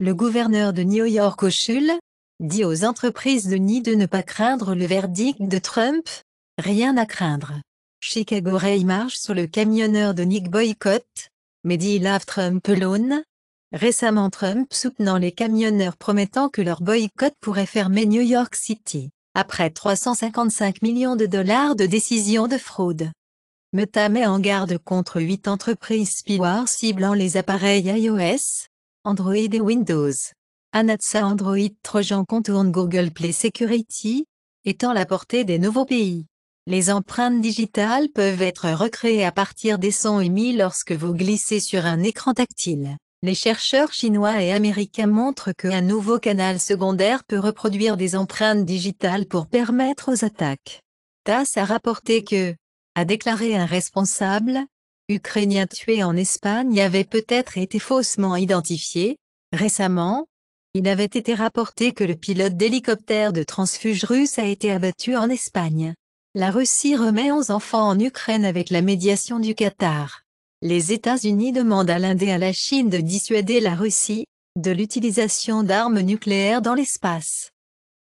le gouverneur de New York Hochul, dit aux entreprises de Nid de ne pas craindre le verdict de Trump. Rien à craindre. Chicago Ray marche sur le camionneur de Nick Boycott, mais dit Love Trump alone. Récemment Trump soutenant les camionneurs promettant que leur boycott pourrait fermer New York City, après 355 millions de dollars de décisions de fraude. Meta met en garde contre huit entreprises spyware ciblant les appareils iOS, Android et Windows. Anatsa Android Trojan contourne Google Play Security, étant la portée des nouveaux pays. Les empreintes digitales peuvent être recréées à partir des sons émis lorsque vous glissez sur un écran tactile. Les chercheurs chinois et américains montrent qu'un nouveau canal secondaire peut reproduire des empreintes digitales pour permettre aux attaques. TASS a rapporté que, a déclaré un responsable, Ukrainiens tué en Espagne avait peut-être été faussement identifié. Récemment, il avait été rapporté que le pilote d'hélicoptère de transfuge russe a été abattu en Espagne. La Russie remet 11 enfants en Ukraine avec la médiation du Qatar. Les États-Unis demandent à l'Inde et à la Chine de dissuader la Russie de l'utilisation d'armes nucléaires dans l'espace.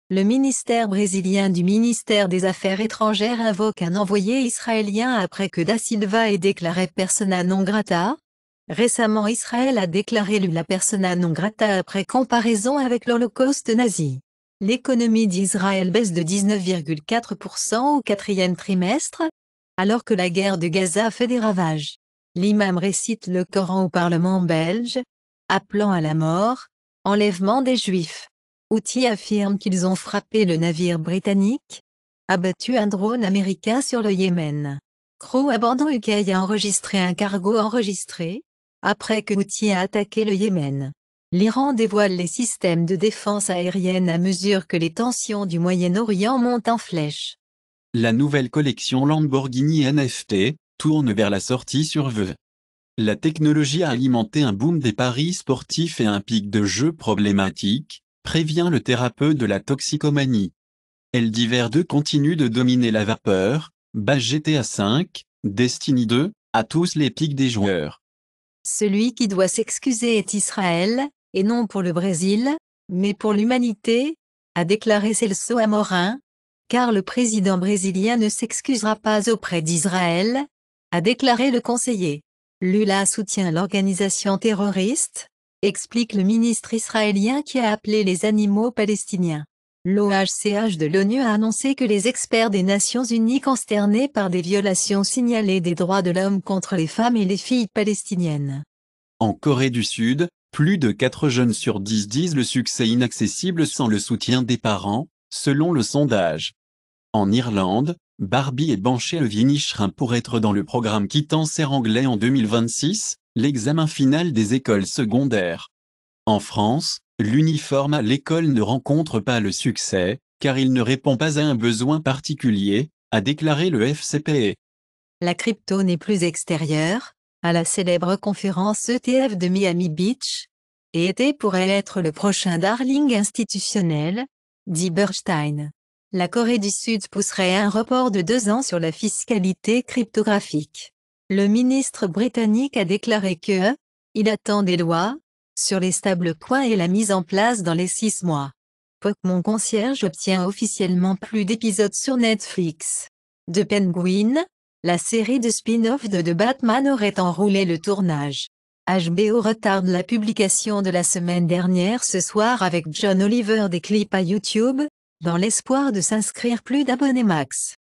Le ministère brésilien du ministère des Affaires étrangères invoque un envoyé israélien après que Da Silva ait déclaré persona non grata. Récemment Israël a déclaré lui la persona non grata après comparaison avec l'Holocauste nazi. L'économie d'Israël baisse de 19,4% au quatrième trimestre, alors que la guerre de Gaza fait des ravages. L'imam récite le Coran au Parlement belge, appelant à la mort, enlèvement des Juifs. Outil affirme qu'ils ont frappé le navire britannique, abattu un drone américain sur le Yémen. Crew abandon UK a enregistré un cargo enregistré, après que Outil a attaqué le Yémen. L'Iran dévoile les systèmes de défense aérienne à mesure que les tensions du Moyen-Orient montent en flèche. La nouvelle collection Lamborghini NFT tourne vers la sortie sur VE. La technologie a alimenté un boom des paris sportifs et un pic de jeux problématiques, prévient le thérapeute de la toxicomanie. divers 2 continue de dominer la vapeur, bas GTA 5, Destiny 2, à tous les pics des joueurs. Celui qui doit s'excuser est Israël, et non pour le Brésil, mais pour l'humanité, a déclaré Celso Amorin, car le président brésilien ne s'excusera pas auprès d'Israël, a déclaré le conseiller. Lula soutient l'organisation terroriste, explique le ministre israélien qui a appelé les animaux palestiniens. L'OHCH de l'ONU a annoncé que les experts des Nations Unies consternés par des violations signalées des droits de l'homme contre les femmes et les filles palestiniennes. En Corée du Sud, plus de 4 jeunes sur 10 disent le succès inaccessible sans le soutien des parents, selon le sondage. En Irlande, Barbie et le Vinishrin pour être dans le programme Quittant Serre Anglais en 2026, l'examen final des écoles secondaires. En France, l'uniforme à l'école ne rencontre pas le succès, car il ne répond pas à un besoin particulier, a déclaré le FCPE. La crypto n'est plus extérieure, à la célèbre conférence ETF de Miami Beach, et était pourrait être le prochain darling institutionnel, dit Bernstein. La Corée du Sud pousserait un report de deux ans sur la fiscalité cryptographique. Le ministre britannique a déclaré que il attend des lois sur les stables coins et la mise en place dans les six mois. Pokémon Concierge obtient officiellement plus d'épisodes sur Netflix. De Penguin, la série de spin-off de The Batman aurait enroulé le tournage. HBO retarde la publication de la semaine dernière ce soir avec John Oliver des clips à YouTube, dans l'espoir de s'inscrire plus d'abonnés max.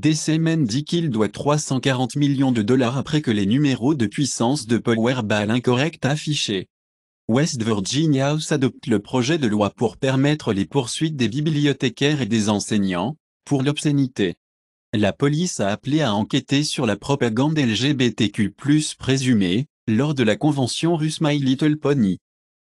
DCMN dit qu'il doit 340 millions de dollars après que les numéros de puissance de Powerball incorrects affichés. West Virginia House adopte le projet de loi pour permettre les poursuites des bibliothécaires et des enseignants, pour l'obscénité. La police a appelé à enquêter sur la propagande LGBTQ+, présumée, lors de la convention russe My Little Pony.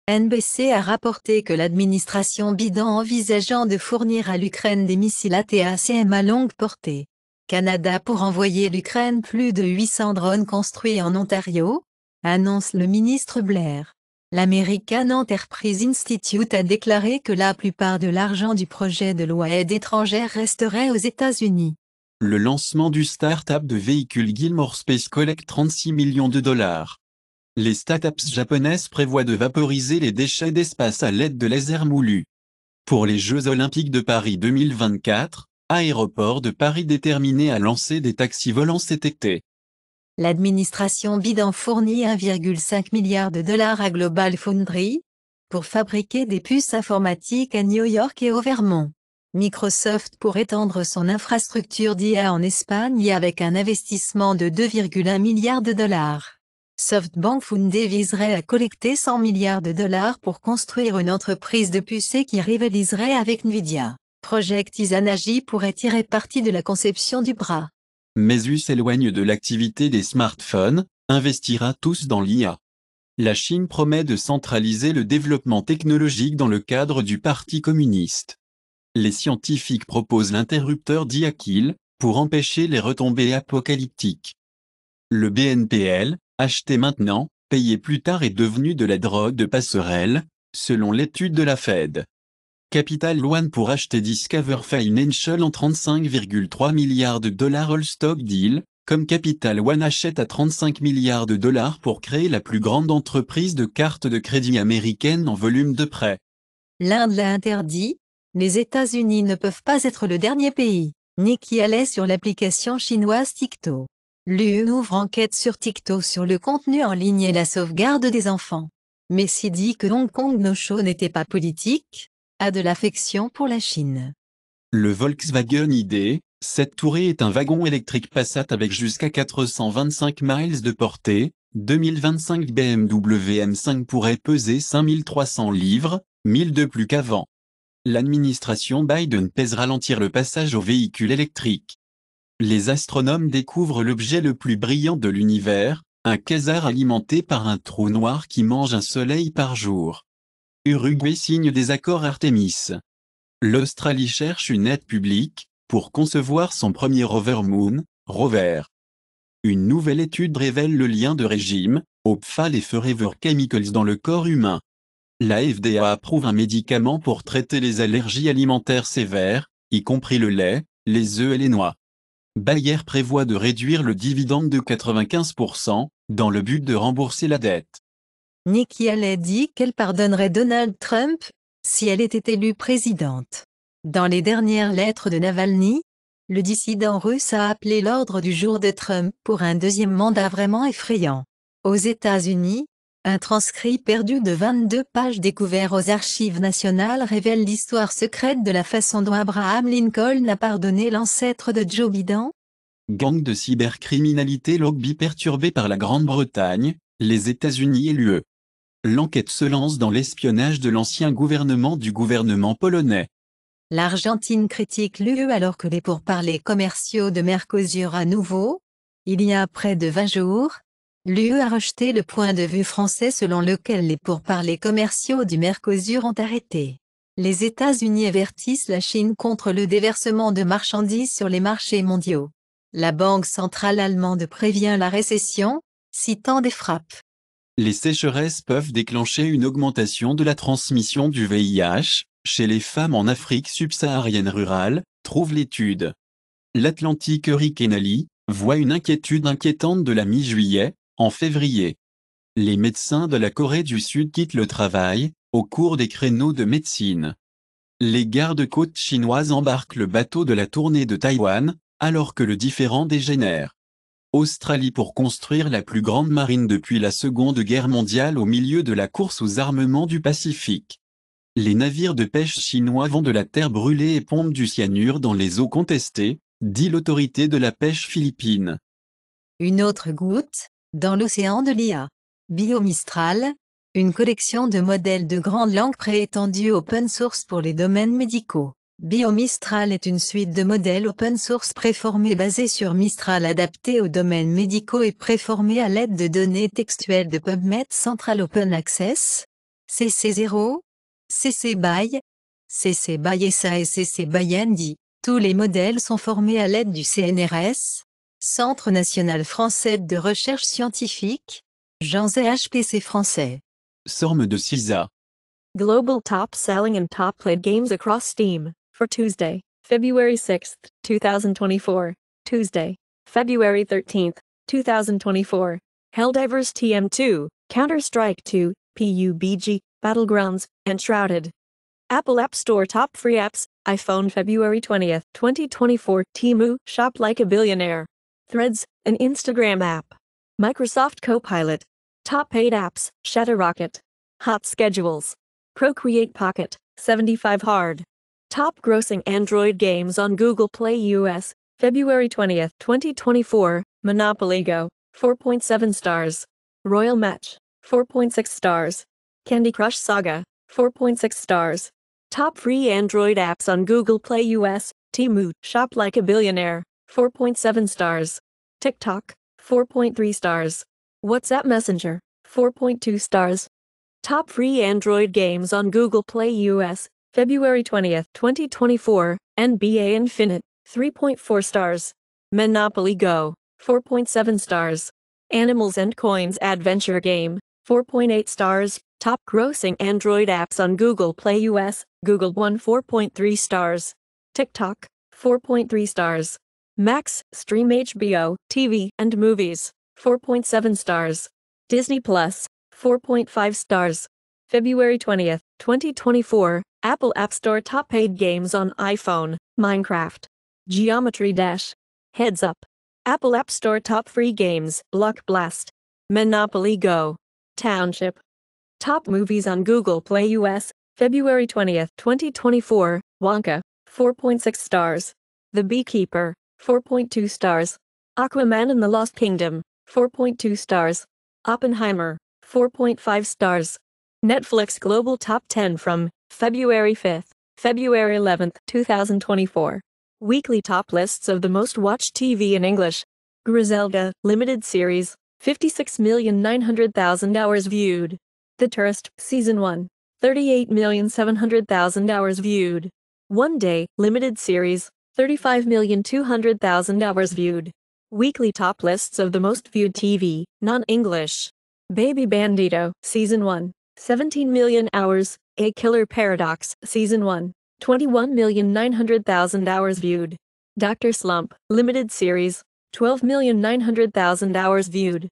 NBC a rapporté que l'administration Biden envisageant de fournir à l'Ukraine des missiles ATACM à longue portée. Canada pour envoyer l'Ukraine plus de 800 drones construits en Ontario, annonce le ministre Blair. L'American Enterprise Institute a déclaré que la plupart de l'argent du projet de loi aide étrangère resterait aux États-Unis. Le lancement du start-up de véhicules Gilmore Space collecte 36 millions de dollars les startups japonaises prévoient de vaporiser les déchets d'espace à l'aide de lasers moulus. Pour les Jeux Olympiques de Paris 2024, Aéroport de Paris déterminé à lancer des taxis volants cet été. L'administration Biden fournit 1,5 milliard de dollars à Global Foundry pour fabriquer des puces informatiques à New York et au Vermont. Microsoft pour étendre son infrastructure d'IA en Espagne avec un investissement de 2,1 milliards de dollars. SoftBank Foundé viserait à collecter 100 milliards de dollars pour construire une entreprise de pucées qui rivaliserait avec Nvidia. Project Isanagi pourrait tirer parti de la conception du bras. Mesus s'éloigne de l'activité des smartphones, investira tous dans l'IA. La Chine promet de centraliser le développement technologique dans le cadre du Parti communiste. Les scientifiques proposent l'interrupteur d'Iakil, pour empêcher les retombées apocalyptiques. Le BNPL, Acheter maintenant, payer plus tard est devenu de la drogue de passerelle, selon l'étude de la Fed. Capital One pour acheter Discover Financial en 35,3 milliards de dollars All Stock Deal, comme Capital One achète à 35 milliards de dollars pour créer la plus grande entreprise de cartes de crédit américaine en volume de prêt. L'Inde l'a interdit, les États-Unis ne peuvent pas être le dernier pays, ni qui allait sur l'application chinoise TikTok. L'UE ouvre enquête sur TikTok sur le contenu en ligne et la sauvegarde des enfants. Messi dit que Hong Kong No Show n'était pas politique, a de l'affection pour la Chine. Le Volkswagen ID, cette tourée est un wagon électrique Passat avec jusqu'à 425 miles de portée, 2025 BMW M5 pourrait peser 5300 livres, 1000 de plus qu'avant. L'administration Biden pèse ralentir le passage aux véhicules électriques les astronomes découvrent l'objet le plus brillant de l'univers, un quasar alimenté par un trou noir qui mange un soleil par jour. Uruguay signe des accords Artemis. L'Australie cherche une aide publique pour concevoir son premier rover Moon, rover. Une nouvelle étude révèle le lien de régime, OPFAL et Forever Chemicals dans le corps humain. La FDA approuve un médicament pour traiter les allergies alimentaires sévères, y compris le lait, les œufs et les noix. Bayer prévoit de réduire le dividende de 95% dans le but de rembourser la dette. Nikki Haley dit qu'elle pardonnerait Donald Trump si elle était élue présidente. Dans les dernières lettres de Navalny, le dissident russe a appelé l'ordre du jour de Trump pour un deuxième mandat vraiment effrayant. Aux États-Unis, un transcrit perdu de 22 pages découvert aux archives nationales révèle l'histoire secrète de la façon dont Abraham Lincoln a pardonné l'ancêtre de Joe Biden. Gang de cybercriminalité lobby perturbé par la Grande-Bretagne, les États-Unis et l'UE. L'enquête se lance dans l'espionnage de l'ancien gouvernement du gouvernement polonais. L'Argentine critique l'UE alors que les pourparlers commerciaux de Mercosur à nouveau. Il y a près de 20 jours, L'UE a rejeté le point de vue français selon lequel les pourparlers commerciaux du Mercosur ont arrêté. Les États-Unis avertissent la Chine contre le déversement de marchandises sur les marchés mondiaux. La Banque centrale allemande prévient la récession, citant des frappes. Les sécheresses peuvent déclencher une augmentation de la transmission du VIH chez les femmes en Afrique subsaharienne rurale, trouve l'étude. L'Atlantique Hurricane voit une inquiétude inquiétante de la mi-juillet, en février, les médecins de la Corée du Sud quittent le travail, au cours des créneaux de médecine. Les gardes-côtes chinoises embarquent le bateau de la tournée de Taïwan, alors que le différent dégénère. Australie pour construire la plus grande marine depuis la Seconde Guerre mondiale au milieu de la course aux armements du Pacifique. Les navires de pêche chinois vont de la terre brûlée et pompent du cyanure dans les eaux contestées, dit l'autorité de la pêche philippine. Une autre goutte, dans l'océan de l'IA. Biomistral, une collection de modèles de grandes langues préétendues open source pour les domaines médicaux. Biomistral est une suite de modèles open source préformés basés sur Mistral adaptés aux domaines médicaux et préformés à l'aide de données textuelles de PubMed Central Open Access, CC0, CC BY, CC BY SA et CC BY ND. Tous les modèles sont formés à l'aide du CNRS, Centre national français de recherche scientifique, Jean HPC français. Sorme de CISA. Global top selling and top played games across Steam, for Tuesday, February 6, 2024. Tuesday, February 13, 2024. Helldivers TM2, Counter Strike 2, PUBG, Battlegrounds, and Shrouded. Apple App Store Top Free Apps, iPhone February 20, 2024, Timu, Shop Like a Billionaire. Threads, an Instagram app. Microsoft Copilot. Top 8 apps, Rocket. Hot Schedules. Procreate Pocket, 75 Hard. Top grossing Android games on Google Play US, February 20th, 2024. Monopoly Go, 4.7 stars. Royal Match, 4.6 stars. Candy Crush Saga, 4.6 stars. Top free Android apps on Google Play US, Timu, Shop Like a Billionaire. 4.7 stars. TikTok, 4.3 stars. WhatsApp Messenger, 4.2 stars. Top free Android games on Google Play US, February 20th, 2024, NBA Infinite, 3.4 stars. Monopoly Go, 4.7 stars. Animals and Coins Adventure Game, 4.8 stars. Top grossing Android apps on Google Play US, Google One 4.3 stars. TikTok, 4.3 stars. Max, stream HBO, TV, and movies, 4.7 stars. Disney Plus, 4.5 stars. February 20th, 2024, Apple App Store top paid games on iPhone, Minecraft. Geometry Dash. Heads up. Apple App Store top free games, Block Blast. Monopoly Go. Township. Top movies on Google Play US, February 20th, 2024, Wonka, 4.6 stars. The Beekeeper, 4.2 stars. Aquaman and the Lost Kingdom, 4.2 stars. Oppenheimer, 4.5 stars. Netflix Global Top 10 from February 5th, February 11th, 2024. Weekly top lists of the most watched TV in English. Griselda, limited series, 56,900,000 hours viewed. The Tourist, season 1, 38,700,000 hours viewed. One Day, limited series, 35,200,000 hours viewed. Weekly top lists of the most viewed TV, non-English. Baby Bandito, Season 1, 17 million hours, A Killer Paradox, Season 1, 21,900,000 hours viewed. Dr. Slump, Limited Series, 12,900,000 hours viewed.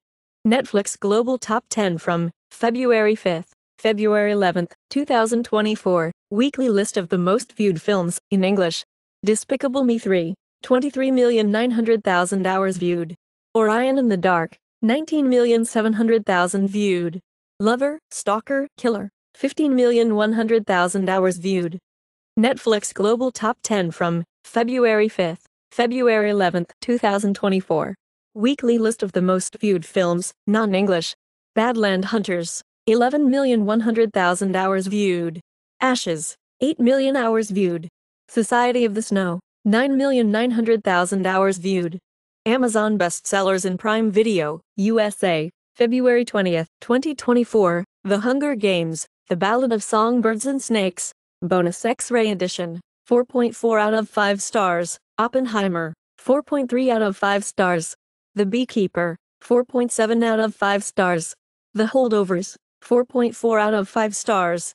Netflix Global Top 10 from February 5th, February 11th, 2024, weekly list of the most viewed films in English, Despicable Me 3, 23,900,000 hours viewed. Orion in the Dark, 19,700,000 viewed. Lover, Stalker, Killer, 15,100,000 hours viewed. Netflix Global Top 10 from February 5, February 11, 2024. Weekly list of the most viewed films, non-English. Badland Hunters, 11,100,000 hours viewed. Ashes, 8 million hours viewed. Society of the Snow. 9,900,000 hours viewed. Amazon bestsellers in Prime Video, USA, February 20, 2024. The Hunger Games, The Ballad of Songbirds and Snakes, Bonus X-Ray Edition, 4.4 out of 5 stars. Oppenheimer, 4.3 out of 5 stars. The Beekeeper, 4.7 out of 5 stars. The Holdovers, 4.4 out of 5 stars.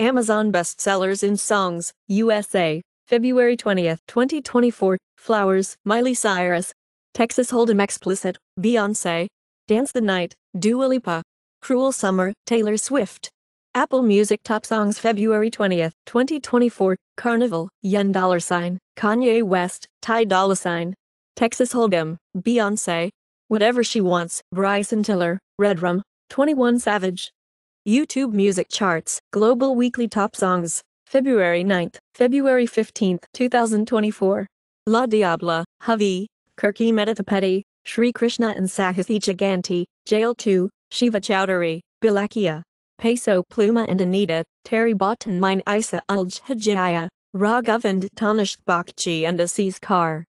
Amazon bestsellers in songs, USA, February 20th, 2024, Flowers, Miley Cyrus, Texas Hold'em Explicit, Beyonce, Dance the Night, Dua Lipa, Cruel Summer, Taylor Swift. Apple Music Top Songs February 20th, 2024, Carnival, Yen Dollar Sign, Kanye West, Ty Dolla Sign, Texas Hold'em, Beyonce, Whatever She Wants, Bryson Tiller, Redrum. 21 Savage, YouTube Music Charts, Global Weekly Top Songs, February 9th, February 15th, 2024. La Diabla, Havi, Kirki Meditapeti, Sri Krishna and Sahithi Jaganti, Jail 2, Shiva Chowdhury, Bilakia, Peso Pluma and Anita, Terry Bott Mine Isa Ulj Hajaya, and Tanishq Bakchi and Aziz Kar.